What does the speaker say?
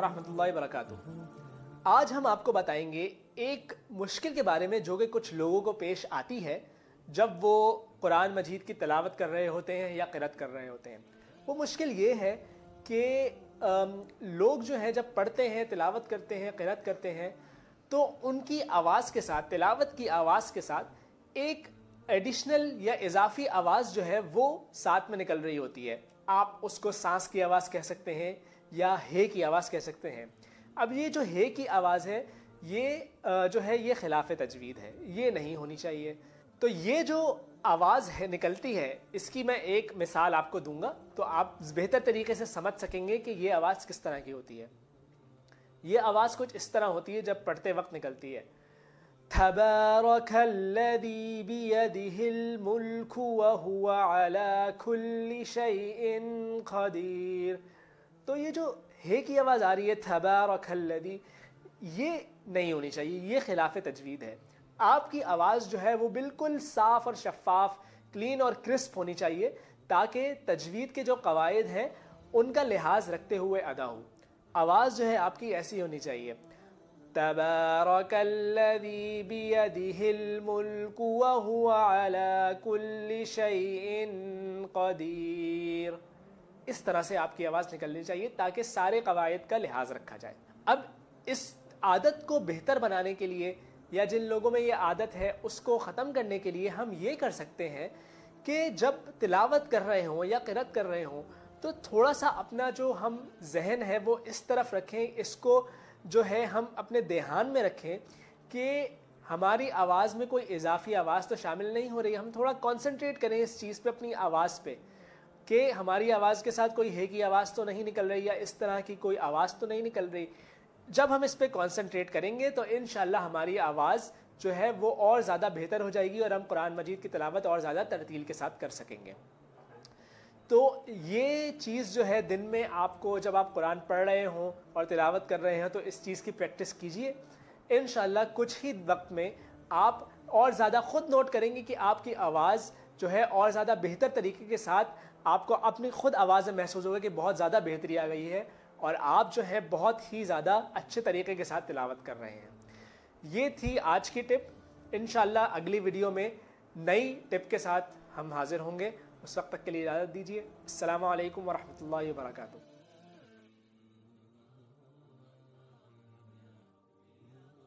वरहमतुल्लाहि वरक आज हम आपको बताएंगे एक मुश्किल के बारे में जो कि कुछ लोगों को पेश आती है जब वो कुरान मजीद की तलावत कर रहे होते हैं या किरत कर रहे होते हैं वो मुश्किल ये है कि लोग जो हैं जब पढ़ते हैं तिलावत करते हैं किरत करते हैं तो उनकी आवाज़ के साथ तिलावत की आवाज़ के साथ एक एडिशनल या इजाफी आवाज़ जो है वो साथ में निकल रही होती है आप उसको सांस की आवाज़ कह सकते हैं या हे की आवाज़ कह सकते हैं अब ये जो हे की आवाज़ है ये जो है ये खिलाफ तजवीज़ है ये नहीं होनी चाहिए तो ये जो आवाज़ है निकलती है इसकी मैं एक मिसाल आपको दूंगा तो आप बेहतर तरीके से समझ सकेंगे कि ये आवाज़ किस तरह की होती है ये आवाज़ कुछ इस तरह होती है जब पढ़ते वक्त निकलती है تبارك الذي بيده الملك وهو على كل شيء قدير तो ये जो हे की आवाज़ आ रही है थबार और खलदी ये नहीं होनी चाहिए ये खिलाफ तजवीद है आपकी आवाज़ जो है वो बिल्कुल साफ़ और शफाफ क्लीन और क्रिस्प होनी चाहिए ताकि तजवीद के जो कवायद हैं उनका लिहाज रखते हुए अदा हो आवाज़ जो है आपकी ऐसी होनी चाहिए تبارك الذي بيده الملك وهو على كل شيء قدير इस तरह से आपकी आवाज़ निकलनी चाहिए ताकि सारे कवायद का लिहाज रखा जाए अब इस आदत को बेहतर बनाने के लिए या जिन लोगों में ये आदत है उसको ख़त्म करने के लिए हम ये कर सकते हैं कि जब तिलावत कर रहे हों या किरत कर रहे हों तो थोड़ा सा अपना जो हम जहन है वो इस तरफ रखें इसको जो है हम अपने देहान में रखें कि हमारी आवाज़ में कोई इजाफी आवाज़ तो शामिल नहीं हो रही हम थोड़ा कॉन्सेंट्रेट करें इस चीज़ पे अपनी आवाज़ पे कि हमारी आवाज़ के साथ कोई है की आवाज़ तो नहीं निकल रही या इस तरह की कोई आवाज़ तो नहीं निकल रही जब हम इस पर कॉन्सेंट्रेट करेंगे तो इन हमारी आवाज़ जो है वो और ज़्यादा बेहतर हो जाएगी और हम कुरान मजीद की तलावत और ज़्यादा तरतील के साथ कर सकेंगे तो ये चीज़ जो है दिन में आपको जब आप कुरान पढ़ रहे हों और तिलावत कर रहे हैं तो इस चीज़ की प्रैक्टिस कीजिए इन कुछ ही वक्त में आप और ज़्यादा ख़ुद नोट करेंगे कि आपकी आवाज़ जो है और ज़्यादा बेहतर तरीके के साथ आपको अपनी खुद आवाज़ में महसूस होगा कि बहुत ज़्यादा बेहतरी आ गई है और आप जो है बहुत ही ज़्यादा अच्छे तरीके के साथ तिलावत कर रहे हैं ये थी आज की टिप इन अगली वीडियो में नई टिप के साथ हम हाज़िर होंगे उस वक्त तक के लिए इजाज़त दीजिए अल्लाम वरहमल वर्का